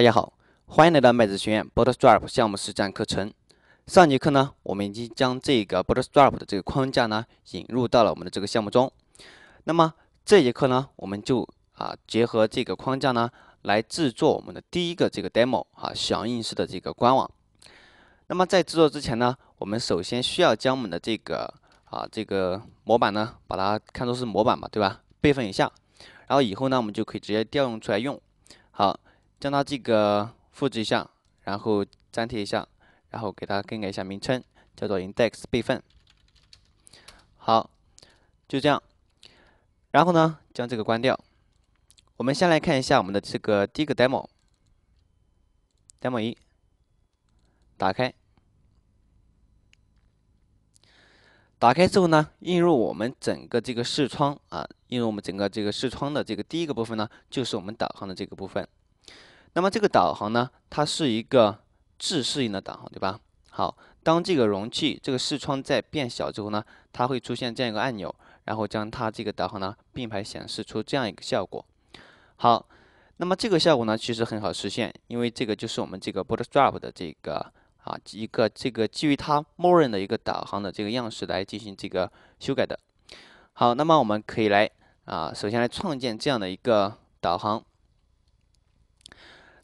大家好，欢迎来到麦子学院 Bootstrap 项目实战课程。上节课呢，我们已经将这个 Bootstrap 的这个框架呢引入到了我们的这个项目中。那么这节课呢，我们就啊结合这个框架呢来制作我们的第一个这个 demo 啊响应式的这个官网。那么在制作之前呢，我们首先需要将我们的这个啊这个模板呢把它看作是模板嘛，对吧？备份一下，然后以后呢我们就可以直接调用出来用。好。将它这个复制一下，然后粘贴一下，然后给它更改一下名称，叫做 index 备份。好，就这样。然后呢，将这个关掉。我们先来看一下我们的这个第一个 demo。demo 一，打开。打开之后呢，映入我们整个这个视窗啊，映入我们整个这个视窗的这个第一个部分呢，就是我们导航的这个部分。那么这个导航呢，它是一个自适应的导航，对吧？好，当这个容器、这个视窗在变小之后呢，它会出现这样一个按钮，然后将它这个导航呢并排显示出这样一个效果。好，那么这个效果呢其实很好实现，因为这个就是我们这个 Bootstrap 的这个啊一个这个基于它默认的一个导航的这个样式来进行这个修改的。好，那么我们可以来啊，首先来创建这样的一个导航。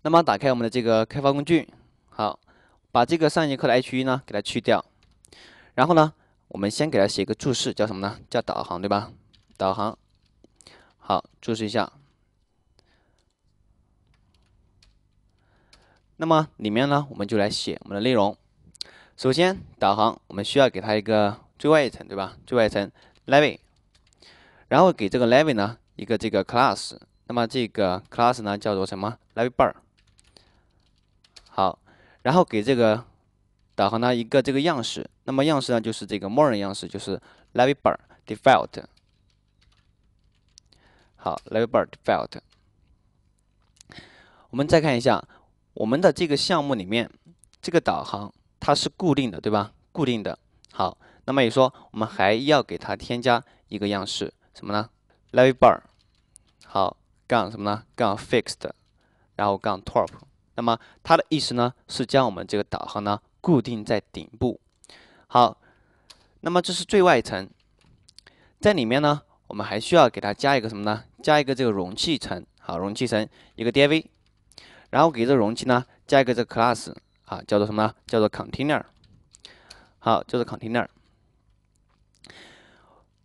那么打开我们的这个开发工具，好，把这个上一节课的 H1 呢给它去掉，然后呢，我们先给它写一个注释，叫什么呢？叫导航，对吧？导航，好，注释一下。那么里面呢，我们就来写我们的内容。首先，导航我们需要给它一个最外一层，对吧？最外层 level，然后给这个 level 呢一个这个 class，那么这个 class 呢叫做什么？level bar。好，然后给这个导航呢一个这个样式。那么样式呢就是这个默认样式，就是 l e b e l default。好 l e b e l default。我们再看一下我们的这个项目里面，这个导航它是固定的，对吧？固定的。好，那么也说我们还要给它添加一个样式，什么呢 l e b e l 好，杠什么呢？杠 fixed，然后杠 top。那么它的意思呢，是将我们这个导航呢固定在顶部。好，那么这是最外层，在里面呢，我们还需要给它加一个什么呢？加一个这个容器层，好，容器层一个 div，然后给这个容器呢加一个这个 class 啊，叫做什么呢？叫做 container。好，叫做 container。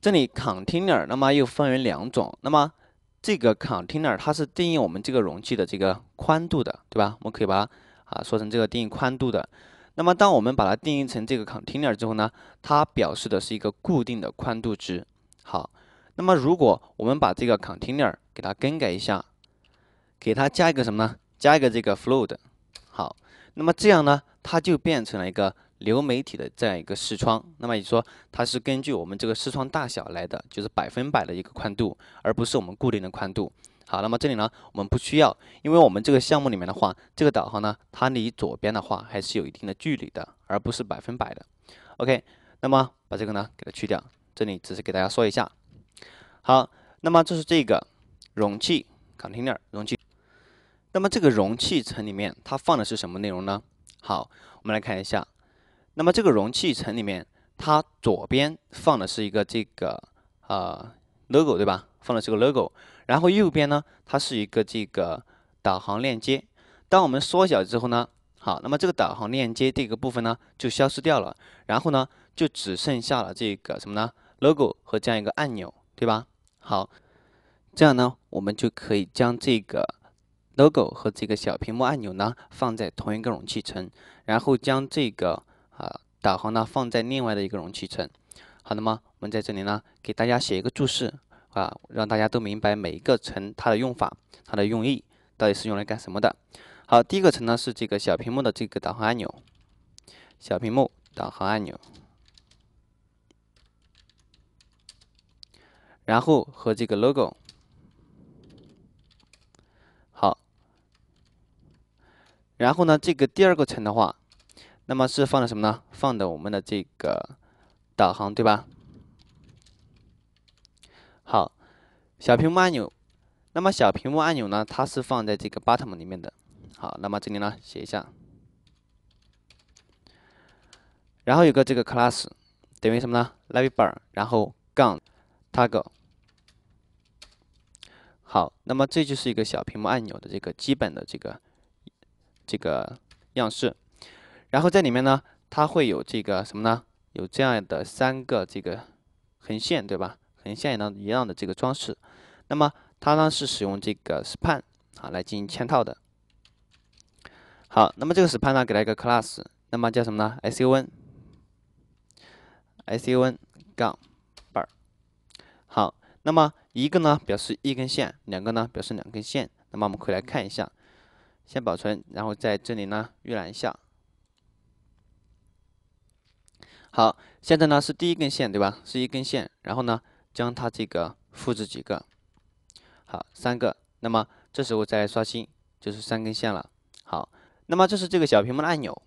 这里 container 那么又分为两种，那么。这个 container 它是定义我们这个容器的这个宽度的，对吧？我们可以把它啊说成这个定义宽度的。那么当我们把它定义成这个 container 之后呢，它表示的是一个固定的宽度值。好，那么如果我们把这个 container 给它更改一下，给它加一个什么呢？加一个这个 f l o a t 好，那么这样呢，它就变成了一个。流媒体的这样一个视窗，那么你说它是根据我们这个视窗大小来的，就是百分百的一个宽度，而不是我们固定的宽度。好，那么这里呢，我们不需要，因为我们这个项目里面的话，这个导航呢，它离左边的话还是有一定的距离的，而不是百分百的。OK，那么把这个呢给它去掉。这里只是给大家说一下。好，那么这是这个容器 （container） 容器。那么这个容器层里面它放的是什么内容呢？好，我们来看一下。那么这个容器层里面，它左边放的是一个这个呃 logo 对吧？放的是个 logo。然后右边呢，它是一个这个导航链接。当我们缩小之后呢，好，那么这个导航链接这个部分呢就消失掉了。然后呢，就只剩下了这个什么呢？logo 和这样一个按钮，对吧？好，这样呢，我们就可以将这个 logo 和这个小屏幕按钮呢放在同一个容器层，然后将这个。啊，导航呢放在另外的一个容器层。好，那么我们在这里呢，给大家写一个注释啊，让大家都明白每一个层它的用法、它的用意到底是用来干什么的。好，第一个层呢是这个小屏幕的这个导航按钮，小屏幕导航按钮，然后和这个 logo。好，然后呢，这个第二个层的话。那么是放的什么呢？放的我们的这个导航，对吧？好，小屏幕按钮。那么小屏幕按钮呢？它是放在这个 b o t t o m 里面的。好，那么这里呢写一下。然后有个这个 class 等于什么呢 l a b e r 然后杠 toggle。好，那么这就是一个小屏幕按钮的这个基本的这个这个样式。然后在里面呢，它会有这个什么呢？有这样的三个这个横线，对吧？横线一样一样的这个装饰。那么它呢是使用这个 span 啊来进行嵌套的。好，那么这个 span 呢给它一个 class，那么叫什么呢 s u n s u n 杠板儿。好，那么一个呢表示一根线，两个呢表示两根线。那么我们可以来看一下，先保存，然后在这里呢预览一下。好，现在呢是第一根线对吧？是一根线，然后呢将它这个复制几个，好，三个。那么这时候再来刷新，就是三根线了。好，那么这是这个小屏幕的按钮，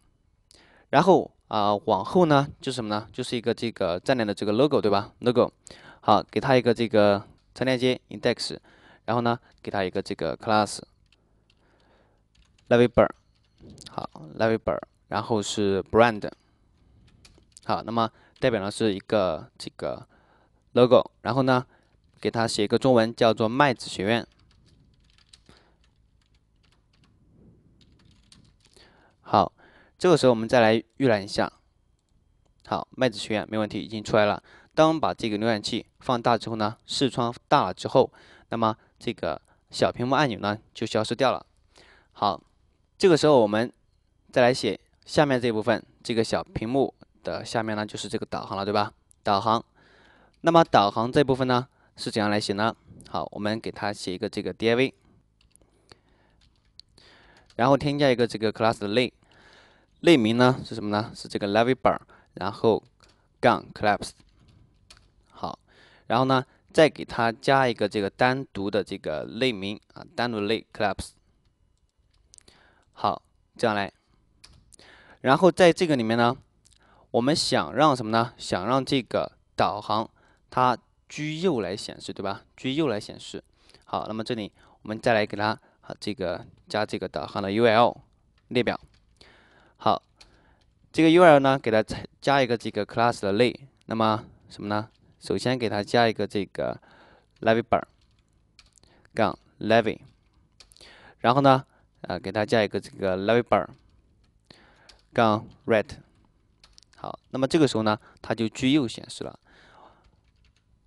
然后啊往后呢就是什么呢？就是一个这个站点的这个 logo 对吧？logo，好，给它一个这个超链接 index，然后呢给它一个这个 class，leverbar，好 leverbar，然后是 brand。好，那么代表呢是一个这个 logo，然后呢，给它写一个中文叫做麦子学院。好，这个时候我们再来预览一下。好，麦子学院没问题，已经出来了。当我们把这个浏览器放大之后呢，视窗大了之后，那么这个小屏幕按钮呢就消失掉了。好，这个时候我们再来写下面这部分这个小屏幕。的下面呢就是这个导航了，对吧？导航，那么导航这部分呢是怎样来写呢？好，我们给它写一个这个 div，然后添加一个这个 class 的类，类名呢是什么呢？是这个 nav-bar，然后杠 collapse。好，然后呢再给它加一个这个单独的这个类名啊，单独类 collapse。好，这样来，然后在这个里面呢。我们想让什么呢？想让这个导航它居右来显示，对吧？居右来显示。好，那么这里我们再来给它这个加这个导航的 ul 列表。好，这个 ul 呢，给它加一个这个 class 的类。那么什么呢？首先给它加一个这个 nav-bar 杠 l e v y 然后呢，呃，给它加一个这个 nav-bar 杠 right。好，那么这个时候呢，它就居右显示了。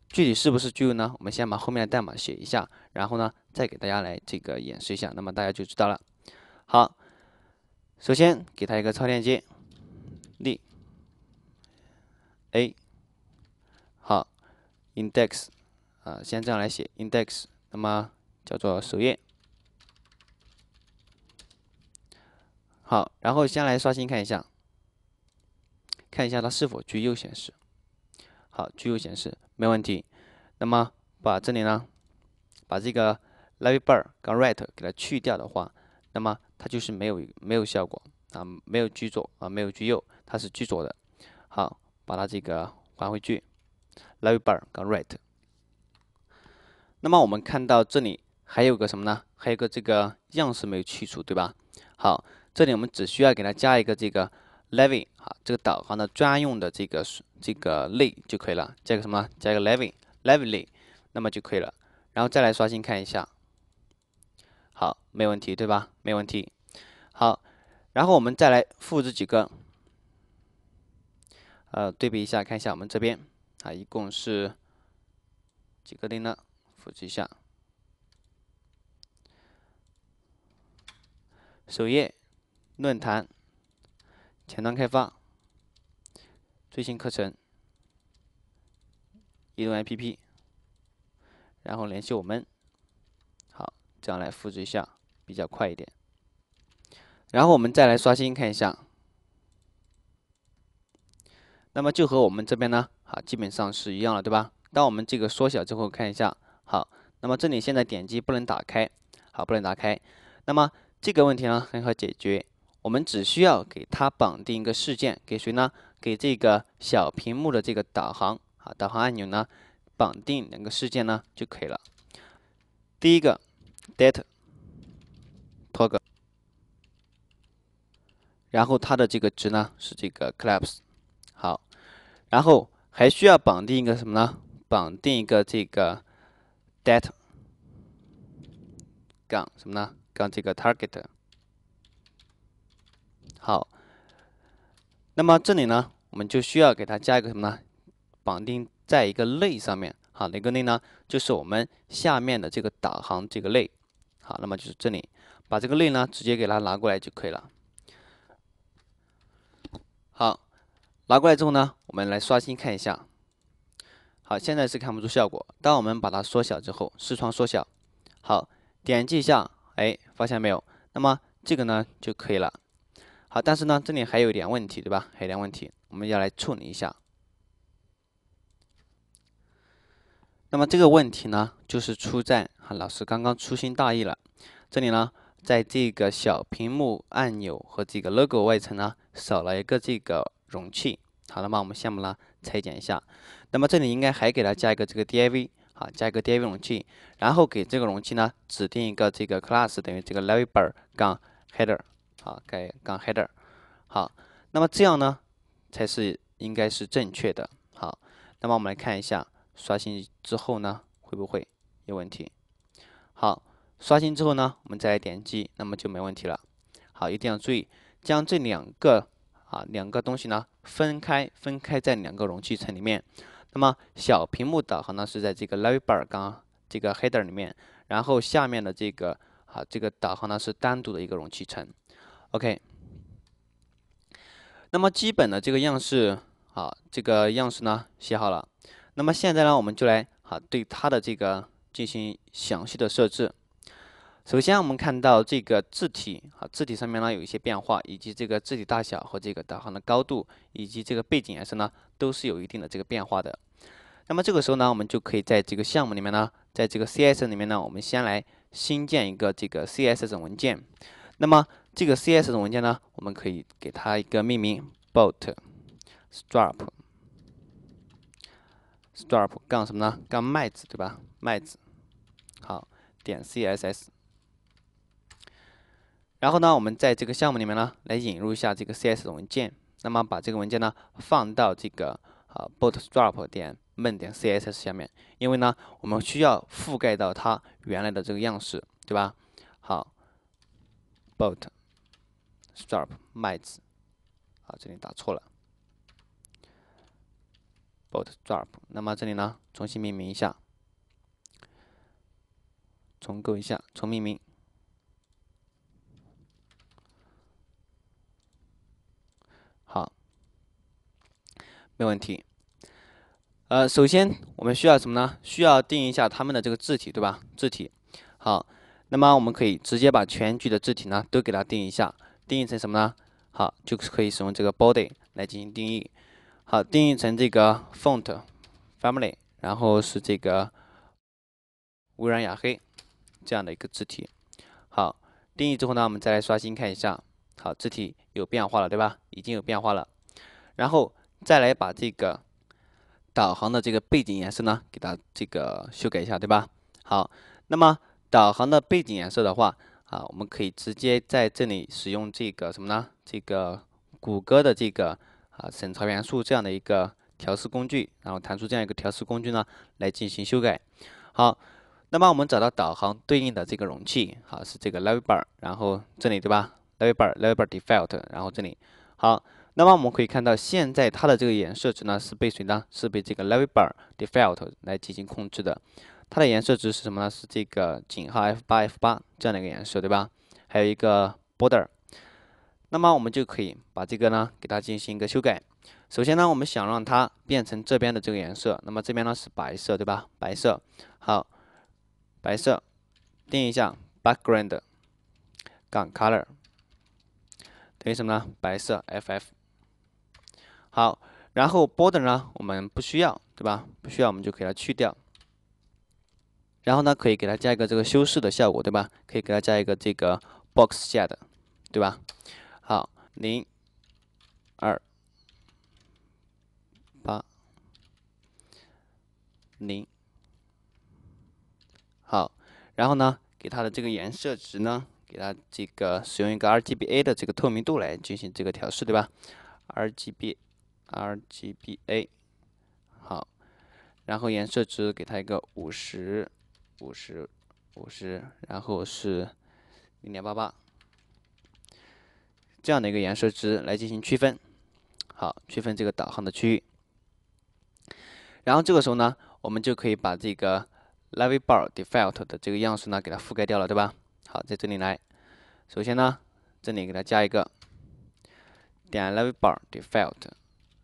具体是不是居右呢？我们先把后面的代码写一下，然后呢，再给大家来这个演示一下，那么大家就知道了。好，首先给它一个超链接 d a 好，index，啊，先这样来写 index，那么叫做首页。好，然后先来刷新看一下。看一下它是否居右显示，好，居右显示没问题。那么把这里呢，把这个 l e b r a r bar right 给它去掉的话，那么它就是没有没有效果啊，没有居左啊，没有居右，它是居左的。好，把它这个还回去 l e b r a r bar right。那么我们看到这里还有个什么呢？还有个这个样式没有去除，对吧？好，这里我们只需要给它加一个这个。Levy，好，这个导航的专用的这个这个类就可以了，加个什么？加个 Levy，Levy 类，那么就可以了。然后再来刷新看一下，好，没问题对吧？没问题。好，然后我们再来复制几个，呃，对比一下，看一下我们这边，啊，一共是几个零呢？复制一下，首页论坛。前端开发，最新课程，移动 APP，然后联系我们，好，这样来复制一下比较快一点。然后我们再来刷新看一下，那么就和我们这边呢，好，基本上是一样了，对吧？当我们这个缩小之后看一下，好，那么这里现在点击不能打开，好，不能打开，那么这个问题呢很好解决。我们只需要给它绑定一个事件，给谁呢？给这个小屏幕的这个导航啊，导航按钮呢，绑定两个事件呢就可以了。第一个，data，toggle，然后它的这个值呢是这个 collapse，好，然后还需要绑定一个什么呢？绑定一个这个 data，杠什么呢？杠这个 target。好，那么这里呢，我们就需要给它加一个什么呢？绑定在一个类上面。好，哪个类呢？就是我们下面的这个导航这个类。好，那么就是这里，把这个类呢直接给它拿过来就可以了。好，拿过来之后呢，我们来刷新看一下。好，现在是看不出效果。当我们把它缩小之后，视窗缩小。好，点击一下，哎，发现没有？那么这个呢就可以了。好，但是呢，这里还有一点问题，对吧？还有一点问题，我们要来处理一下。那么这个问题呢，就是出在哈老师刚刚粗心大意了。这里呢，在这个小屏幕按钮和这个 logo 外层呢，少了一个这个容器。好了嘛，我们项目呢裁剪一下。那么这里应该还给它加一个这个 div 啊，加一个 div 容器，然后给这个容器呢，指定一个这个 class 等于这个 library 杠 header。啊，改刚 header，好，那么这样呢，才是应该是正确的。好，那么我们来看一下，刷新之后呢，会不会有问题？好，刷新之后呢，我们再来点击，那么就没问题了。好，一定要注意，将这两个啊两个东西呢分开，分开在两个容器层里面。那么小屏幕导航呢是在这个 library 刚这个 header 里面，然后下面的这个啊这个导航呢是单独的一个容器层。OK，那么基本的这个样式啊，这个样式呢写好了。那么现在呢，我们就来啊对它的这个进行详细的设置。首先，我们看到这个字体啊，字体上面呢有一些变化，以及这个字体大小和这个导航的高度，以及这个背景颜色呢都是有一定的这个变化的。那么这个时候呢，我们就可以在这个项目里面呢，在这个 CS 里面呢，我们先来新建一个这个 CS 的文件。那么这个 CSS 文件呢，我们可以给它一个命名，Bootstrap，s t r a p 杠什么呢？杠麦子，对吧？麦子，好，点 CSS。然后呢，我们在这个项目里面呢，来引入一下这个 CSS 文件。那么把这个文件呢，放到这个啊 Bootstrap 点 M n 点 CSS 下面，因为呢，我们需要覆盖到它原来的这个样式，对吧？好，b o o t Strap 麦子，好，这里打错了。boat strap，那么这里呢，重新命名一下，重构一下，重命名。好，没问题。呃，首先我们需要什么呢？需要定一下他们的这个字体，对吧？字体。好，那么我们可以直接把全局的字体呢都给它定一下。定义成什么呢？好，就是可以使用这个 body 来进行定义。好，定义成这个 font family，然后是这个微软雅黑这样的一个字体。好，定义之后呢，我们再来刷新看一下。好，字体有变化了，对吧？已经有变化了。然后再来把这个导航的这个背景颜色呢，给它这个修改一下，对吧？好，那么导航的背景颜色的话。啊，我们可以直接在这里使用这个什么呢？这个谷歌的这个啊审查元素这样的一个调试工具，然后弹出这样一个调试工具呢，来进行修改。好，那么我们找到导航对应的这个容器，好是这个 l a v y bar，然后这里对吧 l a v y b a r l a v y bar default，然后这里。好，那么我们可以看到现在它的这个颜色值呢是被谁呢？是被这个 l a v y bar default 来进行控制的。它的颜色值是什么呢？是这个井号 F8F8 这样的一个颜色，对吧？还有一个 border，那么我们就可以把这个呢给它进行一个修改。首先呢，我们想让它变成这边的这个颜色，那么这边呢是白色，对吧？白色，好，白色，定一下 background，杠 color 等于什么呢？白色 FF。好，然后 border 呢，我们不需要，对吧？不需要，我们就可以它去掉。然后呢，可以给它加一个这个修饰的效果，对吧？可以给它加一个这个 box-shadow，对吧？好，零二八零。好，然后呢，给它的这个颜色值呢，给它这个使用一个 RGBA 的这个透明度来进行这个调试，对吧？RGBA，RGBA。好，然后颜色值给它一个五十。五十，五十，然后是零点八八，这样的一个颜色值来进行区分，好，区分这个导航的区域。然后这个时候呢，我们就可以把这个 l e b e l default 的这个样式呢给它覆盖掉了，对吧？好，在这里来，首先呢，这里给它加一个点 l e b e l default，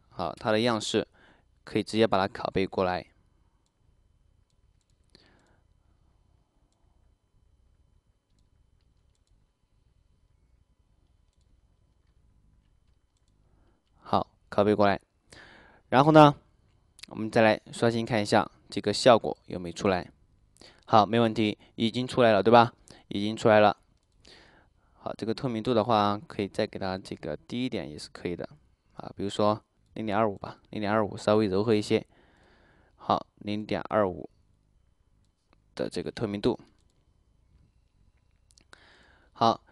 好，它的样式可以直接把它拷贝过来。拷贝过来，然后呢，我们再来刷新看一下这个效果有没有出来。好，没问题，已经出来了，对吧？已经出来了。好，这个透明度的话，可以再给它这个低一点也是可以的啊，比如说零点二五吧，零点二五稍微柔和一些。好，零点二五的这个透明度。好，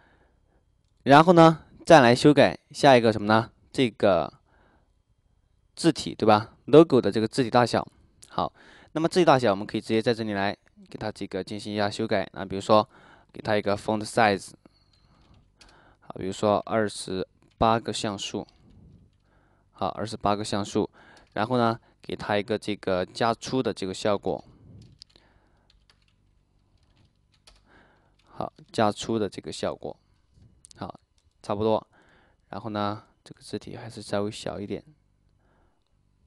然后呢，再来修改下一个什么呢？这个。字体对吧？logo 的这个字体大小，好，那么字体大小我们可以直接在这里来给它这个进行一下修改。那比如说，给它一个 font size，好，比如说二十八个像素，好，二十八个像素，然后呢，给它一个这个加粗的这个效果，好，加粗的这个效果，好，差不多。然后呢，这个字体还是稍微小一点。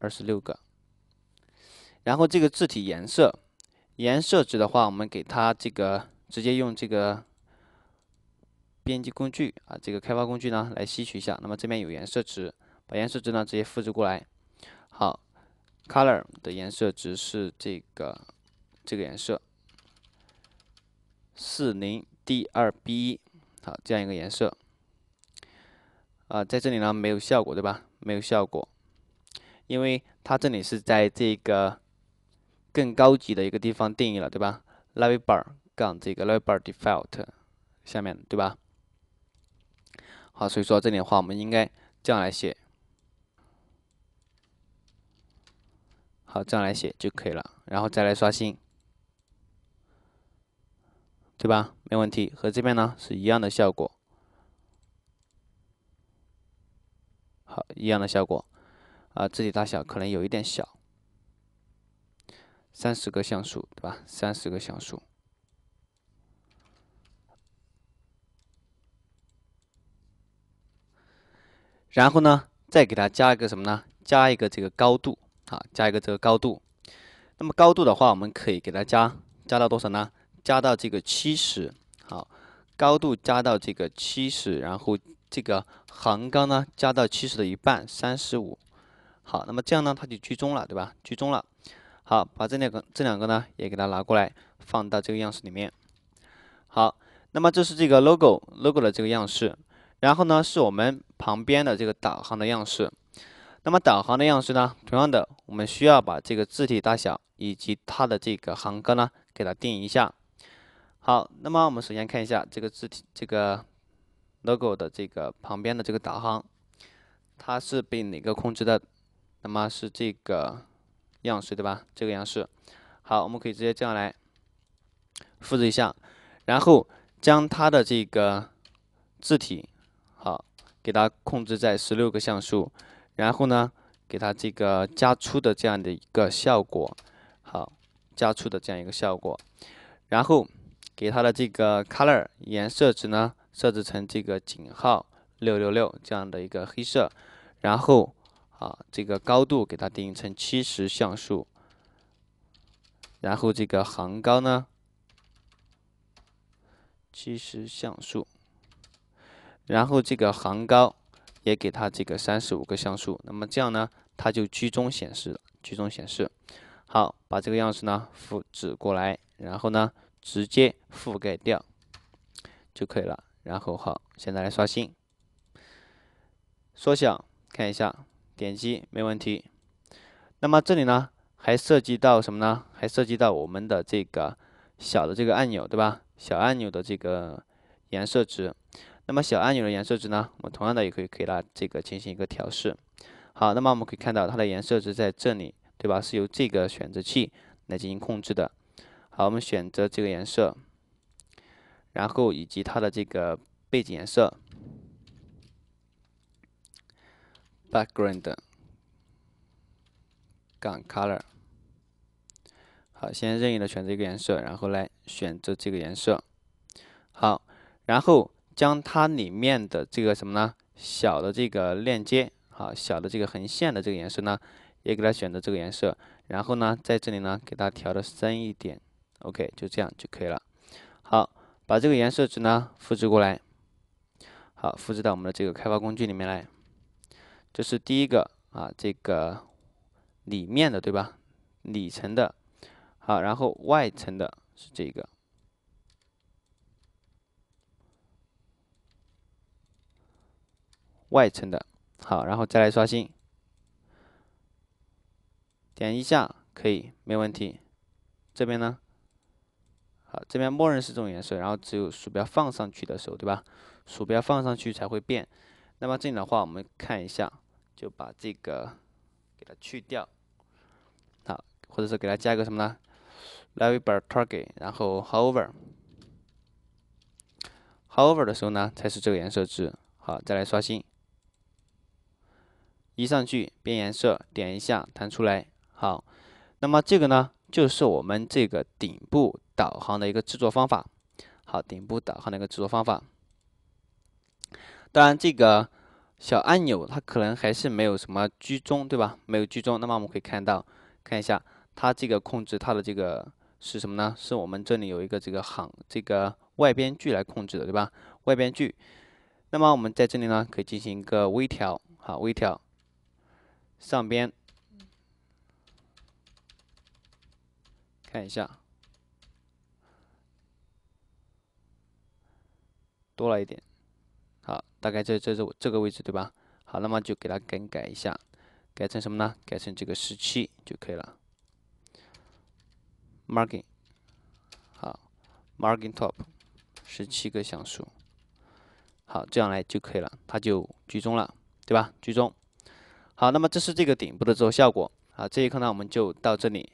二十六个，然后这个字体颜色颜色值的话，我们给它这个直接用这个编辑工具啊，这个开发工具呢来吸取一下。那么这边有颜色值，把颜色值呢直接复制过来。好，color 的颜色值是这个这个颜色，四零 D 二 B 一，好这样一个颜色。啊，在这里呢没有效果，对吧？没有效果。因为它这里是在这个更高级的一个地方定义了，对吧 l a v b a r 杠这个 l a v b a r default 下面，对吧？好，所以说这里的话，我们应该这样来写。好，这样来写就可以了。然后再来刷新，对吧？没问题，和这边呢是一样的效果。好，一样的效果。啊，字体大小可能有一点小，三十个像素，对吧？三十个像素。然后呢，再给它加一个什么呢？加一个这个高度，啊，加一个这个高度。那么高度的话，我们可以给它加加到多少呢？加到这个七十，好，高度加到这个七十，然后这个行高呢，加到七十的一半，三十五。好，那么这样呢，它就居中了，对吧？居中了。好，把这两个，这两个呢，也给它拿过来，放到这个样式里面。好，那么这是这个 logo，logo 的这个样式。然后呢，是我们旁边的这个导航的样式。那么导航的样式呢，同样的，我们需要把这个字体大小以及它的这个行格呢，给它定一下。好，那么我们首先看一下这个字体，这个 logo 的这个旁边的这个导航，它是被哪个控制的？那么是这个样式对吧？这个样式，好，我们可以直接这样来复制一下，然后将它的这个字体好，给它控制在十六个像素，然后呢，给它这个加粗的这样的一个效果，好，加粗的这样一个效果，然后给它的这个 color 颜色值呢设置成这个井号六六六这样的一个黑色，然后。啊，这个高度给它定义成七十像素，然后这个行高呢七十像素，然后这个行高也给它这个三十五个像素。那么这样呢，它就居中显示，居中显示。好，把这个样式呢复制过来，然后呢直接覆盖掉就可以了。然后好，现在来刷新，缩小看一下。点击没问题。那么这里呢，还涉及到什么呢？还涉及到我们的这个小的这个按钮，对吧？小按钮的这个颜色值。那么小按钮的颜色值呢，我们同样的也可以给它这个进行一个调试。好，那么我们可以看到它的颜色值在这里，对吧？是由这个选择器来进行控制的。好，我们选择这个颜色，然后以及它的这个背景颜色。background，杠 color，好，先任意的选择一个颜色，然后来选择这个颜色，好，然后将它里面的这个什么呢？小的这个链接，好，小的这个横线的这个颜色呢，也给它选择这个颜色，然后呢，在这里呢，给它调的深一点，OK，就这样就可以了。好，把这个颜色值呢，复制过来，好，复制到我们的这个开发工具里面来。这是第一个啊，这个里面的对吧？里层的，好，然后外层的是这个外层的，好，然后再来刷新，点一下可以，没问题。这边呢，好，这边默认是这种颜色，然后只有鼠标放上去的时候，对吧？鼠标放上去才会变。那么这里的话，我们看一下。就把这个给它去掉，好，或者是给它加一个什么呢？library target，然后 however，however 的时候呢才是这个颜色值。好，再来刷新，移上去变颜色，点一下弹出来。好，那么这个呢就是我们这个顶部导航的一个制作方法。好，顶部导航的一个制作方法。当然这个。小按钮它可能还是没有什么居中，对吧？没有居中。那么我们可以看到，看一下它这个控制它的这个是什么呢？是我们这里有一个这个行这个外边距来控制的，对吧？外边距。那么我们在这里呢可以进行一个微调，好，微调上边，看一下，多了一点。好，大概这、这、这这个位置对吧？好，那么就给它更改一下，改成什么呢？改成这个十七就可以了。margin，好，margin top 十七个像素，好，这样来就可以了，它就居中了，对吧？居中。好，那么这是这个顶部的这个效果。好，这一课呢我们就到这里。